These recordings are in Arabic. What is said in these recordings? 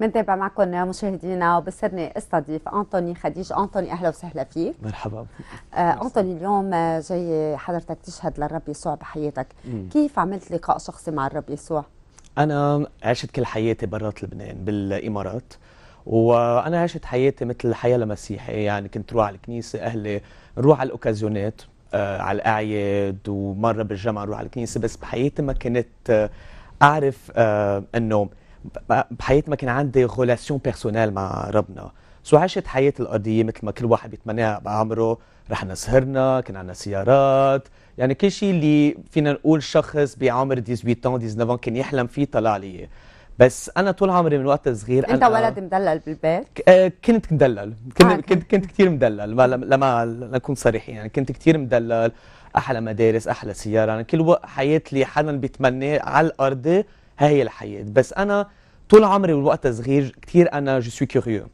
منتابع معكم نعم مشاهدينا وبصرني استضيف انطوني خديج انطوني اهلا وسهلا فيك مرحبا آه انطوني اليوم جاي حضرتك تشهد للرب يسوع بحياتك مم. كيف عملت لقاء شخصي مع الرب يسوع انا عشت كل حياتي برات لبنان بالامارات وانا عشت حياتي مثل حياه المسيحيه يعني كنت روح على الكنيسه اهلي روح على الاوكازيونات آه على الاعياد ومره بالجمعه نروح على الكنيسه بس بحياتي ما كنت آه اعرف آه انه بحياتي ما كان عندي غولاسيون بيرسونيل مع ربنا سو عشت حياتي الأرضية مثل ما كل واحد بيتمناها بعمره رحنا سهرنا كان عندنا سيارات يعني كل شيء اللي فينا نقول شخص بعمر 18 19 كان يحلم فيه طلع لي بس انا طول عمري من وقت صغير انت أنا ولد مدلل بالبيت؟ آه، كنت مدلل كنت آه. كنت, كثير مدلل لما نكون صريحين يعني كنت كثير مدلل احلى مدارس احلى سياره يعني كل وقت حياتي اللي حدا بيتمناه على الارض هي الحياه بس انا طول عمري والوقت صغير كثير انا جو سوي كيوريو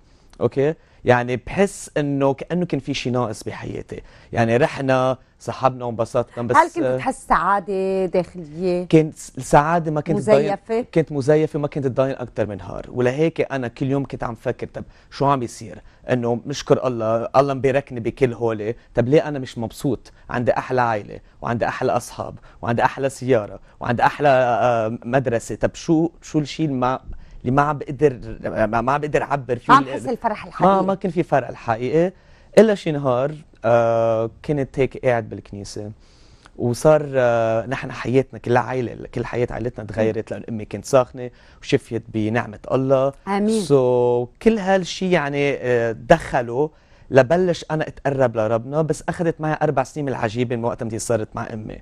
اوكي يعني بحس انه كانه كان في شيء ناقص بحياتي يعني رحنا سحبنا وانبسطنا بس هل كنت تحس سعاده داخليه كنت السعاده ما كنت مزيفه كنت مزيفه ما كنت تضاين اكثر من نهار ولهيك انا كل يوم كنت عم فكر طب شو عم يصير انه مشكر الله الله مباركني بكل هولي طب ليه انا مش مبسوط عندي احلى عائله وعندي احلى اصحاب وعندي احلى سياره وعندي احلى آه، مدرسه طب شو شو الشيء ما اللي ما عم بقدر ما عم بقدر اعبر فيه ما عم الفرح الحقيقي ما ما كان في فرق الحقيقي الا شي نهار آه كنت هيك قاعد بالكنيسه وصار آه نحن حياتنا كل عائله كل حياه عائلتنا تغيرت لان امي كانت ساخنه وشفيت بنعمه الله امين سو so, كل هالشيء يعني آه دخلوا لبلش انا اتقرب لربنا بس اخذت معي اربع سنين من العجيبه من وقت ما صارت مع امي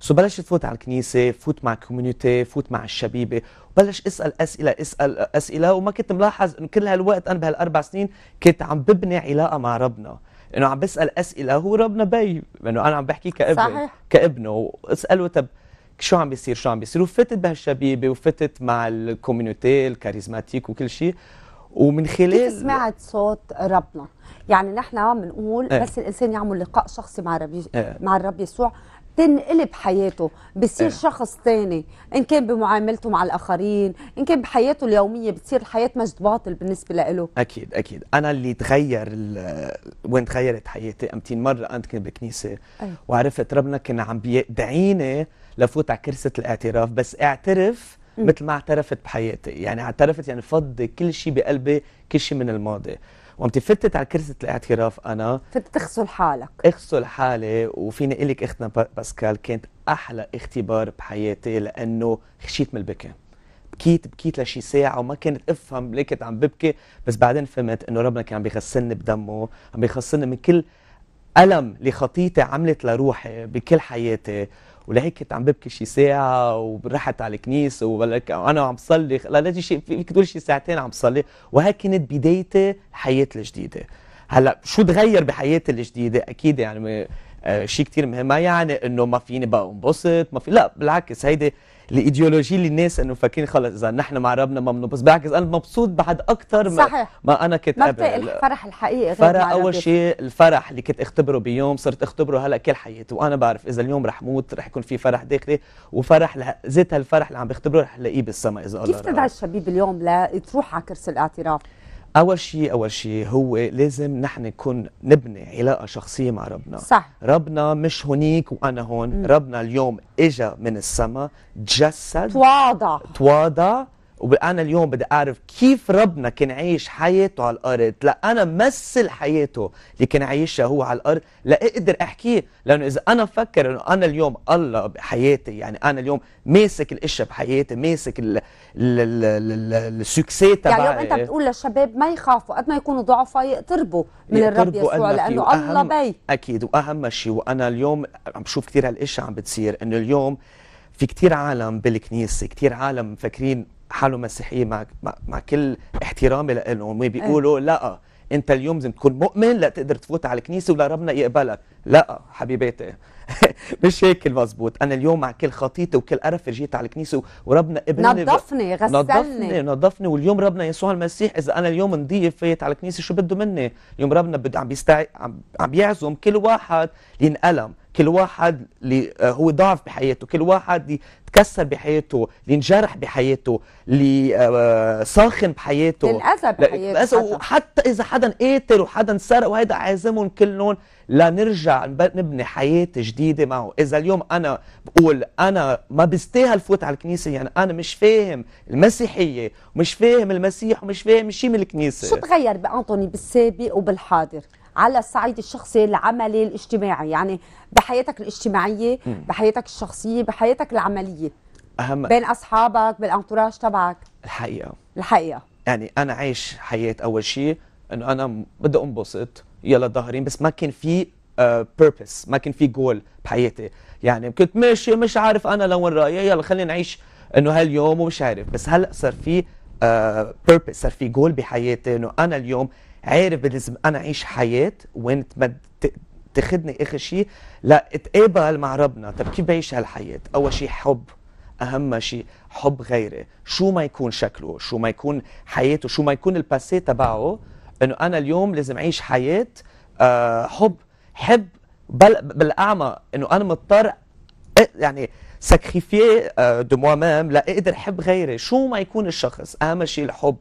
سو بلشت فوت على الكنيسه فوت مع الكوميونيتي فوت مع الشبيبه بلش اسال اسئله اسال اسئله وما كنت ملاحظ انه كل هالوقت انا بهالاربع سنين كنت عم ببني علاقه مع ربنا انه عم بسال اسئله هو ربنا بي انه انا عم بحكي كابن صحيح. كابنه اساله طب شو عم بيصير شو عم بيصير وفتت بهالشبيبه وفتت مع الكوميونيتي الكاريزماتيك وكل شيء ومن خلال كيف سمعت صوت ربنا يعني نحن بنقول ايه. بس الانسان يعمل لقاء شخصي مع الرب ايه. مع الرب يسوع تنقلب حياته بصير ايه. شخص ثاني ان كان بمعاملته مع الاخرين ان كان بحياته اليوميه بتصير الحياه مجد باطل بالنسبه له اكيد اكيد انا اللي تغير آه، وين تغيرت حياتي امتين مره انت كنت بالكنيسه أيه. وعرفت ربنا كان عم بيدعيني لفوت على كرسي الاعتراف بس اعترف مثل ما اعترفت بحياتي يعني اعترفت يعني فض كل شيء بقلبي كل شيء من الماضي وعم فتت على كرسي الاعتراف انا فتت تغسل حالك اغسل حالي وفيني اقول لك اختنا باسكال كانت احلى اختبار بحياتي لانه خشيت من البكاء بكيت بكيت لشي ساعة وما كنت افهم ليه كنت عم ببكي بس بعدين فهمت انه ربنا كان عم بيغسلني بدمه عم بيغسلني من كل ألم اللي خطيتي عملت لروحي بكل حياتي ولهيك كنت عم ببكي شي ساعه ورحت على الكنيسه وانا عم بصلي لا شيء فيك تقول شي ساعتين عم بصلي وهي كانت بدايتي حياتي الجديده هلا شو تغير بحياتي الجديده اكيد يعني آه، شيء كثير مهم ما يعني انه ما فيني بقى انبسط ما في لا بالعكس هيدي الايديولوجي للناس انه فاكرين خلص اذا نحن مع ربنا ما بنبسط بالعكس انا مبسوط بعد اكثر ما, صحيح. ما انا كنت قبل الفرح الحقيقي غير فرح اول شيء الفرح اللي كنت اختبره بيوم صرت اختبره هلا كل حياتي وانا بعرف اذا اليوم رح موت رح يكون في فرح داخلي وفرح لها زيت هالفرح اللي عم بختبره رح الاقيه بالسما اذا الله كيف تدعي الشبيب اليوم لتروح على كرسي الاعتراف اول شيء اول شيء هو لازم نحن نكون نبني علاقه شخصيه مع ربنا صح ربنا مش هونيك وانا هون مم. ربنا اليوم اجا من السماء تجسد تواضع تواضع وانا اليوم بدي اعرف كيف ربنا كان عايش حياته على الارض لا انا مثل حياته اللي كان عايشها هو على الارض لا اقدر احكيه لانه اذا انا فكر انه انا اليوم الله بحياتي يعني انا اليوم ماسك الاشياء بحياتي ماسك السكسي يعني تبعي يعني انت بتقول للشباب ما يخافوا قد ما يكونوا ضعفاء يقتربوا من الرب يسوع لانه الله بي اكيد واهم شيء وانا اليوم عم بشوف كثير هالاشياء عم بتصير انه اليوم في كثير عالم بالكنيسه كثير عالم مفكرين حاله مسيحيه مع مع كل احترامي لهم إيه. بيقولوا لا انت اليوم لازم تكون مؤمن لا تقدر تفوت على الكنيسه ولا ربنا يقبلك لا حبيباتي مش هيك المزبوط انا اليوم مع كل خطيتي وكل قرف جيت على الكنيسه وربنا قبلني نظفني غسلني نظفني نظفني واليوم ربنا يسوع المسيح اذا انا اليوم نضيف فايت على الكنيسه شو بده مني اليوم ربنا بده عم بيستع... عم بيعزم كل واحد لينقلم كل واحد اللي آه، هو ضعف بحياته كل واحد تكسر بحياته اللي انجرح بحياته اللي آه، ساخن بحياته للأذى بحياته وحتى إذا حدا قاتل وحدا سرق وهيدا عازمهم كلهم لنرجع نبني حياة جديدة معه إذا اليوم أنا بقول أنا ما بستاهل فوت على الكنيسة يعني أنا مش فاهم المسيحية ومش فاهم المسيح ومش فاهم شيء من الكنيسة شو تغير بأنطوني بالسابق وبالحاضر؟ على الصعيد الشخصي العملي الاجتماعي يعني بحياتك الاجتماعيه بحياتك الشخصيه بحياتك العمليه اهم بين اصحابك بالانتوراج تبعك الحقيقه الحقيقه يعني انا عايش حياه اول شيء انه انا بدي انبسط يلا ظاهرين بس ما كان في بيربس آه، ما كان في جول بحياتي يعني كنت ماشي مش عارف انا لوين رايح يلا خلينا نعيش انه هاليوم ومش عارف بس هلا صار في بيربس آه، uh, صار في جول بحياتي انه انا اليوم عارف لازم انا اعيش حياه وين تاخذني اخر شيء لا اتقابل مع ربنا طب كيف بعيش هالحياه اول شيء حب اهم شيء حب غيري شو ما يكون شكله شو ما يكون حياته شو ما يكون الباسي تبعه انه انا اليوم لازم اعيش حياه أه حب حب بل بالاعمى انه انا مضطر يعني ساكريفي دو موا ميم لاقدر احب غيري شو ما يكون الشخص اهم شيء الحب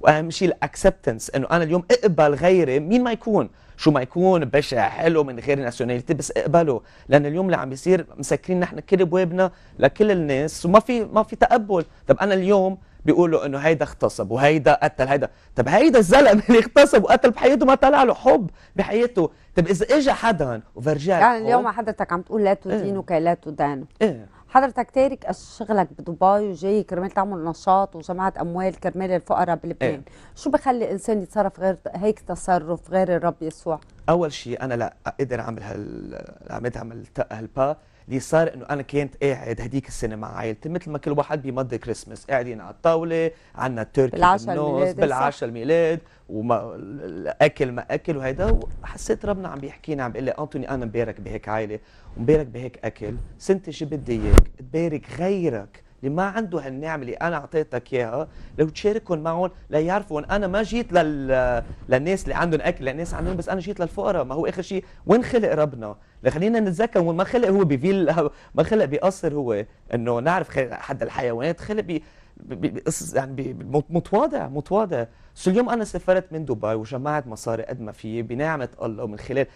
واهم شيء الاكسبتنس انه انا اليوم اقبل غيري مين ما يكون شو ما يكون بشع حلو من غير ناسيوناليتي بس اقبله لان اليوم اللي عم بيصير مسكرين نحن كل بوابنا لكل الناس وما في ما في تقبل طب انا اليوم بيقولوا انه هيدا اغتصب وهيدا قتل هيدا طب هيدا الزلمه اللي اغتصب وقتل بحياته ما طلع له حب بحياته طب اذا اجى حدا وفرجاك يعني اليوم حضرتك عم تقول لا تدين إيه. كي لا تدان إيه. حضرتك تارك شغلك بدبي وجاي كرمال تعمل نشاط وجماعه اموال كرمال الفقراء بلبنان إيه؟ شو بخلي الانسان يتصرف غير هيك تصرف غير الرب يسوع اول شيء انا لا اقدر اعمل هال عملت هالبا اللي صار انه انا كنت قاعد هديك السنه مع عائلتي مثل ما كل واحد بيمضي كريسماس قاعدين على الطاوله عندنا التركي الميلاد بالعشر الميلاد وما الاكل ما اكل وهيدا وحسيت ربنا عم بيحكينا عم بيقول لي انتوني انا مبارك بهيك عائله ومبارك بهيك اكل سنتي شو بدي اياك تبارك غيرك اللي ما عنده هالنعمه اللي انا اعطيتك اياها لو تشاركهم معهم ليعرفوا انا ما جيت لل... للناس اللي عندهم اكل للناس عندهم بس انا جيت للفقراء ما هو اخر شيء وين خلق ربنا لخلينا نتذكر وين ما خلق هو بفيل ما خلق بقصر هو انه نعرف حد الحيوانات خلق ب... ب... يعني متواضع متواضع سو اليوم انا سافرت من دبي وجمعت مصاري قد ما في بنعمه الله ومن خلال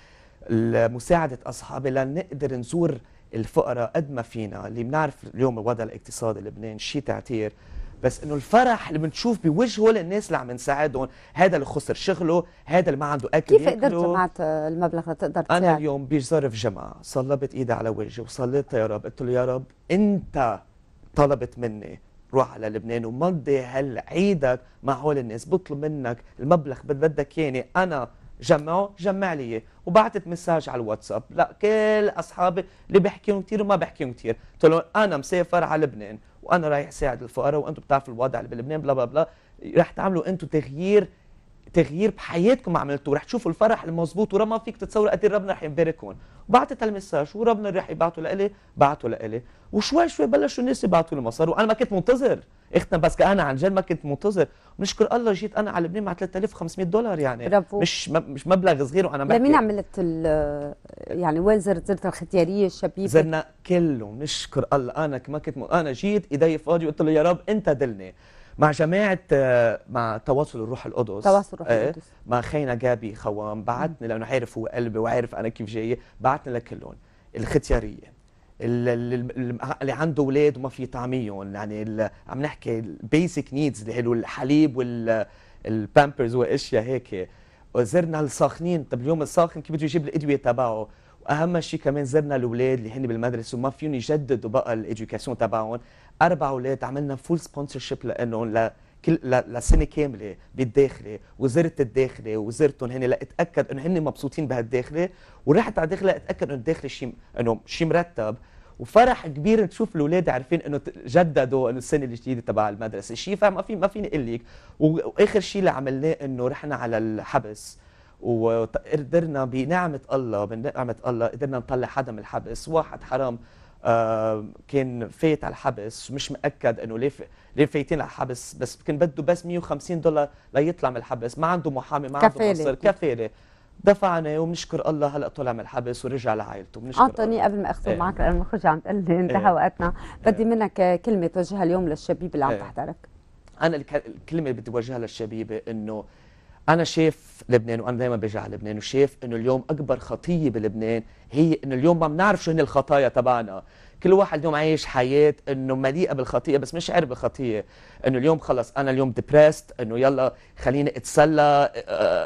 مساعده اصحابي لنقدر نزور الفقراء قد ما فينا اللي بنعرف اليوم الوضع الاقتصادي لبنان شيء تعتير بس انه الفرح اللي بنشوف بوجهه للناس اللي عم نساعدهم هذا اللي خسر شغله هذا اللي ما عنده اكل كيف قدرت جمعت المبلغ لتقدر تساعد انا اليوم بظرف جمعه صلبت ايدي على وجهي وصليت طيب يا رب قلت له يا رب انت طلبت مني روح على لبنان ومضي هالعيدك عيدك مع هول الناس بطلب منك المبلغ اللي بدك ياني انا جمعوا جمع لي وبعثت مساج على الواتساب لكل اصحابي اللي بيحكيهم كثير وما بحكيهم كثير قلت لهم انا مسافر على لبنان وانا رايح ساعد الفقراء وانتم بتعرفوا الوضع اللي بلبنان بلا بلا بلا رح تعملوا انتم تغيير تغيير بحياتكم عملتوه رح تشوفوا الفرح المضبوط ورا ما فيك تتصور قد ايه ربنا رح يبارك هون وبعتت المساج وربنا رح يبعته لإلي بعته لإلي وشوي شوي بلشوا الناس يبعتوا لي مصاري وانا ما كنت منتظر اختنا بس انا عن جد ما كنت منتظر ونشكر الله جيت انا على لبنان مع 3500 دولار يعني برافو. مش مش مبلغ صغير وانا بحكي لمين عملت يعني وين زرت زرت الختياريه الشبيبه زرنا كله نشكر الله انا ما كنت م... انا جيت ايدي فاضيه قلت له يا رب انت دلني مع جماعه آه، مع تواصل الروح القدس تواصل الروح آه، القدس مع خينا جابي خوام بعتني لانه عارف هو قلبي وعارف انا كيف جاي بعتني لكلهم الختياريه اللي عنده اولاد وما في طعميهم يعني عم نحكي البيسك نيدز اللي هو الحليب والبامبرز واشياء هيك وزرنا الساخنين طب اليوم الساخن كيف بده يجيب الادويه تبعه واهم شيء كمان زرنا الاولاد اللي هن بالمدرسه وما فيهم يجددوا بقى الاديوكاسيون تبعهم اربع اولاد عملنا فول سبونسرشيب لانهم لكل لسنه كامله بالداخله وزرت الداخله وزرتهم هن لاتاكد انه هن مبسوطين بهالداخله ورحت على الداخله اتاكد انه الداخله شيء انه شيء مرتب وفرح كبير تشوف الاولاد عارفين انه جددوا انه السنه الجديده تبع المدرسه شيء فما في ما فيني اقول لك واخر شيء اللي عملناه انه رحنا على الحبس وقدرنا بنعمه الله بنعمه الله قدرنا نطلع حدا من الحبس واحد حرام آه كان فايت على الحبس مش مأكد انه ليه ليه فايتين على الحبس بس كان بده بس 150 دولار ليطلع من الحبس ما عنده محامي ما عنده مصر كفاله دفعنا وبنشكر الله هلا طلع من الحبس ورجع لعائلته بنشكر اعطوني قبل ما اختم ايه. معك لانه المخرج عم تقول لي إيه. انتهى ايه. وقتنا بدي منك كلمه توجهها اليوم للشبيبه اللي عم ايه. تحضرك انا الكلمه اللي بدي اوجهها للشبيبه انه انا شايف لبنان وانا دائما باجي على لبنان وشايف انه اليوم اكبر خطيه بلبنان هي انه اليوم ما بنعرف شو هن الخطايا تبعنا كل واحد اليوم عايش حياه انه مليئه بالخطيه بس مش عارف بالخطيه انه اليوم خلص انا اليوم ديبرست انه يلا خليني اتسلى آه،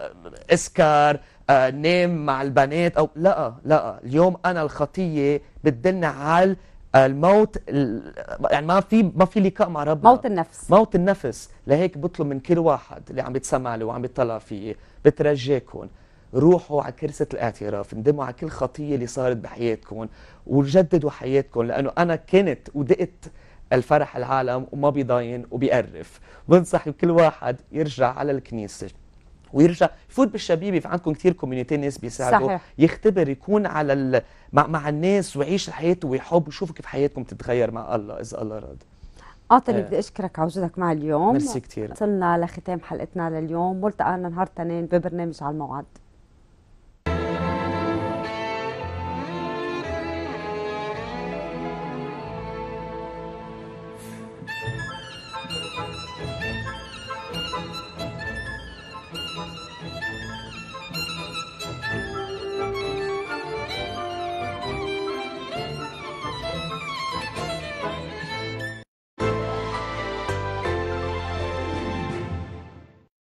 آه، اسكر آه، نام مع البنات او لا لا اليوم انا الخطيه بتدلني على الموت يعني ما في ما في لقاء مع ربنا موت النفس موت النفس لهيك بطلب من كل واحد اللي عم يتسمع لي وعم يطلع فيي بترجاكم روحوا على كرسة الاعتراف اندموا على كل خطية اللي صارت بحياتكم وجددوا حياتكم لأنه أنا كنت ودقت الفرح العالم وما بيضاين وبيقرف بنصح كل واحد يرجع على الكنيسة ويرجع يفوت بالشبيبة في عندكم كثير كوميونيتي ناس بيساعدوا صحيح. يختبر يكون على ال... مع... مع الناس ويعيش حياته ويحب ويشوفوا كيف حياتكم تتغير مع الله اذا الله راد آه،, آه. بدي اشكرك على وجودك معي اليوم ميرسي كثير وصلنا لختام حلقتنا لليوم ملتقانا نهار تنين ببرنامج على الموعد